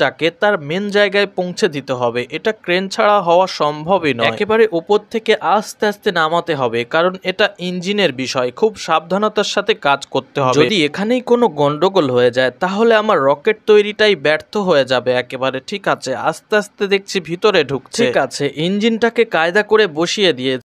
ডলফিনটাকে তার মেন জায়গায় পৌঁছে দিতে হবে এটা ক্রেন ছাড়া হওয়া সম্ভবই নয় একেবারে ওপর থেকে আস্তে আস্তে নামাতে হবে কারণ এটা ইঞ্জিনের বিষয় খুব সাবধানতার সাথে কাজ করতে হবে যদি এখানেই কোনো গন্ডগোল হয়ে যায় তাহলে আমার রকেট তৈরিটাই ব্যর্থ হয়ে যাবে একেবারে ঠিক আছে আস্তে আস্তে দেখছি ভিতরে ঢুকছে ঠিক আছে ইঞ্জিনটাকে কায়দা করে বসিয়ে দিয়ে